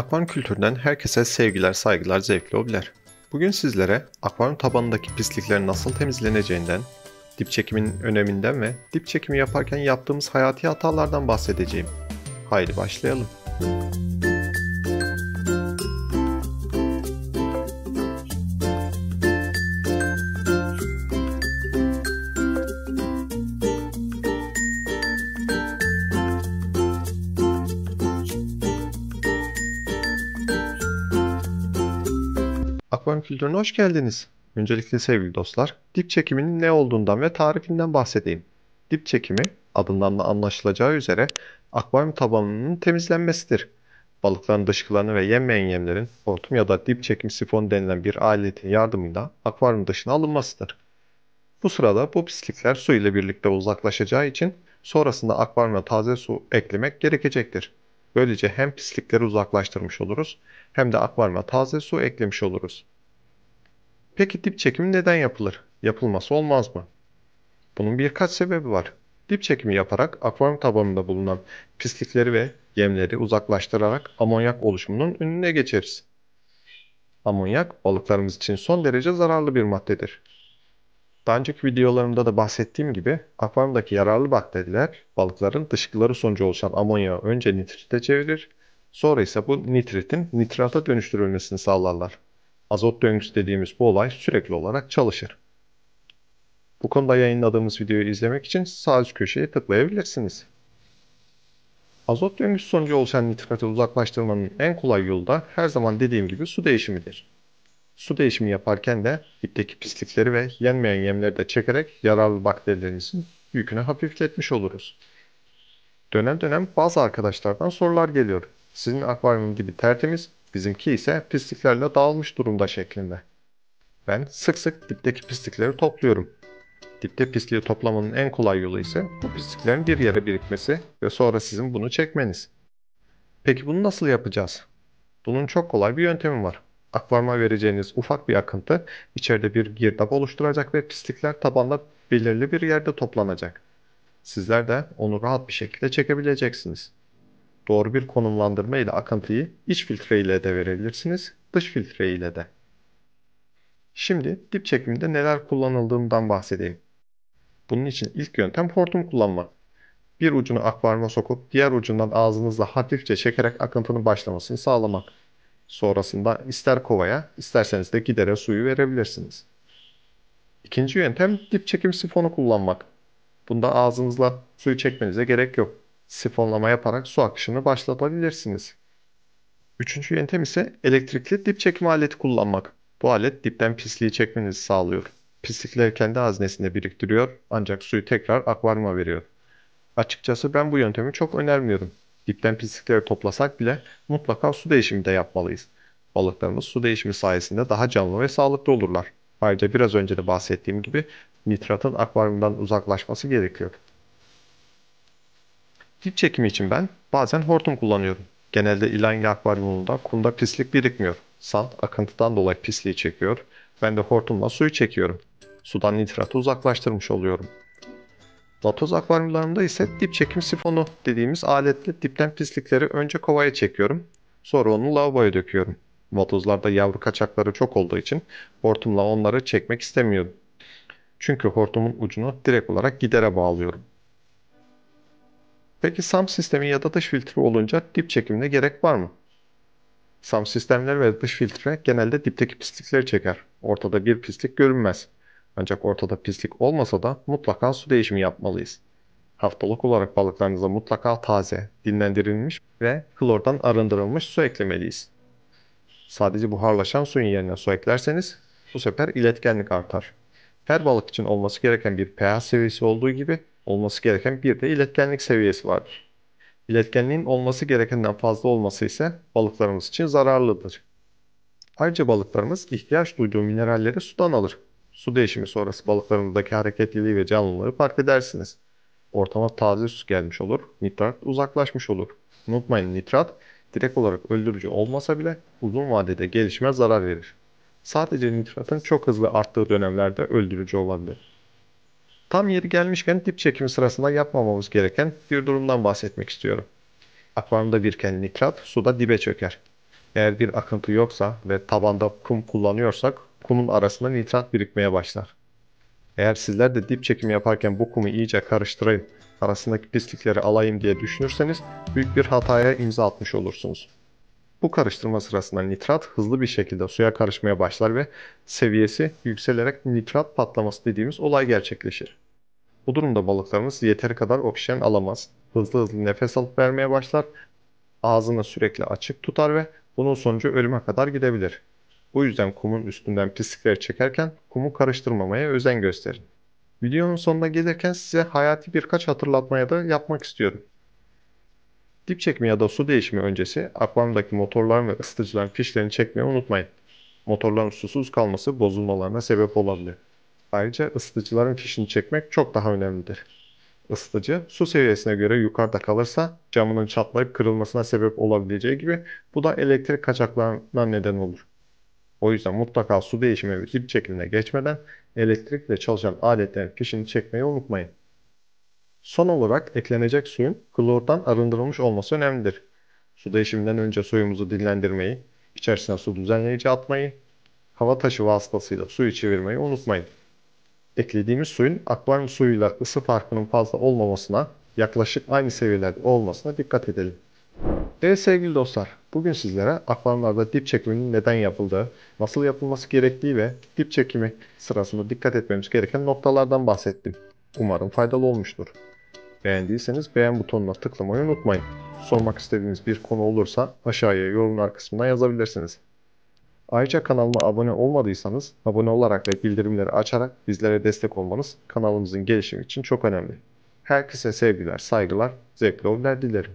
Akvaryum kültüründen herkese sevgiler, saygılar, zevkli hobiler. Bugün sizlere akvaryum tabanındaki pisliklerin nasıl temizleneceğinden, dip çekimin öneminden ve dip çekimi yaparken yaptığımız hayati hatalardan bahsedeceğim. Haydi başlayalım. Müzik Akvaryum kültürüne hoş geldiniz. Öncelikle sevgili dostlar, dip çekiminin ne olduğundan ve tarifinden bahsedeyim. Dip çekimi, adından da anlaşılacağı üzere akvaryum tabanının temizlenmesidir. Balıkların dışkılarını ve yenmeyen yemlerin hortum ya da dip çekim sifon denilen bir aletin yardımıyla akvaryum dışına alınmasıdır. Bu sırada bu pislikler su ile birlikte uzaklaşacağı için sonrasında akvaryuma taze su eklemek gerekecektir. Böylece hem pislikleri uzaklaştırmış oluruz hem de akvaryuma taze su eklemiş oluruz. Peki dip çekimi neden yapılır? Yapılması olmaz mı? Bunun birkaç sebebi var. Dip çekimi yaparak akvaryum tabanında bulunan pislikleri ve yemleri uzaklaştırarak amonyak oluşumunun önüne geçeriz. Amonyak balıklarımız için son derece zararlı bir maddedir. Daha önceki videolarımda da bahsettiğim gibi akvaryumdaki yararlı bakteriler balıkların dışkıları sonucu oluşan amonya önce nitrite çevirir. Sonra ise bu nitritin nitrata dönüştürülmesini sağlarlar. Azot döngüsü dediğimiz bu olay sürekli olarak çalışır. Bu konuda yayınladığımız videoyu izlemek için sağ üst köşeye tıklayabilirsiniz. Azot döngüsü sonucu oluşan nitratı uzaklaştırmanın en kolay yolu da her zaman dediğim gibi su değişimidir. Su değişimi yaparken de dipteki pislikleri ve yenmeyen yemleri de çekerek yararlı bakterilerimizin yükünü hafifletmiş oluruz. Dönem dönem bazı arkadaşlardan sorular geliyor. Sizin akvaryum gibi tertemiz, bizimki ise pisliklerle dağılmış durumda şeklinde. Ben sık sık dipteki pislikleri topluyorum. Dipte pisliği toplamanın en kolay yolu ise bu pisliklerin bir yere birikmesi ve sonra sizin bunu çekmeniz. Peki bunu nasıl yapacağız? Bunun çok kolay bir yöntemi var akvaryuma vereceğiniz ufak bir akıntı içeride bir girdap oluşturacak ve pislikler tabanla belirli bir yerde toplanacak. Sizler de onu rahat bir şekilde çekebileceksiniz. Doğru bir konumlandırma ile akıntıyı iç filtre ile de verebilirsiniz, dış filtre ile de. Şimdi dip çekiminde neler kullanıldığından bahsedeyim. Bunun için ilk yöntem hortum kullanmak. Bir ucunu akvaryuma sokup diğer ucundan ağzınızla hafifçe çekerek akıntının başlamasını sağlamak. Sonrasında ister kovaya, isterseniz de gidere suyu verebilirsiniz. İkinci yöntem dip çekim sifonu kullanmak. Bunda ağzınızla suyu çekmenize gerek yok. Sifonlama yaparak su akışını başlatabilirsiniz. Üçüncü yöntem ise elektrikli dip çekim aleti kullanmak. Bu alet dipten pisliği çekmenizi sağlıyor. Pislikleri kendi haznesinde biriktiriyor ancak suyu tekrar akvaryuma veriyor. Açıkçası ben bu yöntemi çok önermiyorum dipten pislikleri toplasak bile mutlaka su değişimi de yapmalıyız. Balıklarımız su değişimi sayesinde daha canlı ve sağlıklı olurlar. Ayrıca biraz önce de bahsettiğim gibi nitratın akvaryumdan uzaklaşması gerekiyor. Dip çekimi için ben bazen hortum kullanıyorum. Genelde İlangi akvaryumunda kumda pislik birikmiyor. Sand akıntıdan dolayı pisliği çekiyor. Ben de hortumla suyu çekiyorum. Sudan nitratı uzaklaştırmış oluyorum. Latoz akvaryumlarında ise dip çekim sifonu dediğimiz aletle dipten pislikleri önce kovaya çekiyorum. Sonra onu lavaboya döküyorum. Vatozlarda yavru kaçakları çok olduğu için hortumla onları çekmek istemiyorum. Çünkü hortumun ucunu direkt olarak gidere bağlıyorum. Peki SAM sistemi ya da dış filtre olunca dip çekimine gerek var mı? SAM sistemleri ve dış filtre genelde dipteki pislikleri çeker. Ortada bir pislik görünmez. Ancak ortada pislik olmasa da mutlaka su değişimi yapmalıyız. Haftalık olarak balıklarınıza mutlaka taze, dinlendirilmiş ve klordan arındırılmış su eklemeliyiz. Sadece buharlaşan suyun yerine su eklerseniz bu sefer iletkenlik artar. Her balık için olması gereken bir pH seviyesi olduğu gibi olması gereken bir de iletkenlik seviyesi vardır. İletkenliğin olması gerekenden fazla olması ise balıklarımız için zararlıdır. Ayrıca balıklarımız ihtiyaç duyduğu mineralleri sudan alır. Su değişimi sonrası balıklarındaki hareketliliği ve canlılığı fark edersiniz. Ortama taze su gelmiş olur, nitrat uzaklaşmış olur. Unutmayın nitrat direkt olarak öldürücü olmasa bile uzun vadede gelişme zarar verir. Sadece nitratın çok hızlı arttığı dönemlerde öldürücü olabilir. Tam yeri gelmişken dip çekimi sırasında yapmamamız gereken bir durumdan bahsetmek istiyorum. Akvaryumda birken nitrat suda dibe çöker. Eğer bir akıntı yoksa ve tabanda kum kullanıyorsak kumun arasında nitrat birikmeye başlar. Eğer sizler de dip çekimi yaparken bu kumu iyice karıştırayım, arasındaki pislikleri alayım diye düşünürseniz büyük bir hataya imza atmış olursunuz. Bu karıştırma sırasında nitrat hızlı bir şekilde suya karışmaya başlar ve seviyesi yükselerek nitrat patlaması dediğimiz olay gerçekleşir. Bu durumda balıklarımız yeteri kadar oksijen alamaz, hızlı hızlı nefes alıp vermeye başlar, ağzını sürekli açık tutar ve bunun sonucu ölüme kadar gidebilir. O yüzden kumun üstünden pislikleri çekerken kumu karıştırmamaya özen gösterin. Videonun sonuna gelirken size hayati birkaç hatırlatmaya da yapmak istiyorum. Dip çekme ya da su değişimi öncesi akvaryumdaki motorların ve ısıtıcıların fişlerini çekmeyi unutmayın. Motorların susuz kalması bozulmalarına sebep olabilir. Ayrıca ısıtıcıların fişini çekmek çok daha önemlidir. Isıtıcı su seviyesine göre yukarıda kalırsa camının çatlayıp kırılmasına sebep olabileceği gibi bu da elektrik kaçaklarına neden olur. O yüzden mutlaka su değişimi ve ip çekimine geçmeden elektrikle çalışan aletlerin fişini çekmeyi unutmayın. Son olarak eklenecek suyun klordan arındırılmış olması önemlidir. Su değişiminden önce suyumuzu dinlendirmeyi, içerisine su düzenleyici atmayı, hava taşı vasıtasıyla suyu çevirmeyi unutmayın. Eklediğimiz suyun akvaryum suyuyla ısı farkının fazla olmamasına, yaklaşık aynı seviyelerde olmasına dikkat edelim. Evet sevgili dostlar, bugün sizlere akvaryumlarda dip çekiminin neden yapıldığı, nasıl yapılması gerektiği ve dip çekimi sırasında dikkat etmemiz gereken noktalardan bahsettim. Umarım faydalı olmuştur. Beğendiyseniz beğen butonuna tıklamayı unutmayın. Sormak istediğiniz bir konu olursa aşağıya yorumlar kısmına yazabilirsiniz. Ayrıca kanalıma abone olmadıysanız abone olarak ve bildirimleri açarak bizlere destek olmanız kanalımızın gelişimi için çok önemli. Herkese sevgiler, saygılar, zevkli oyunlar dilerim.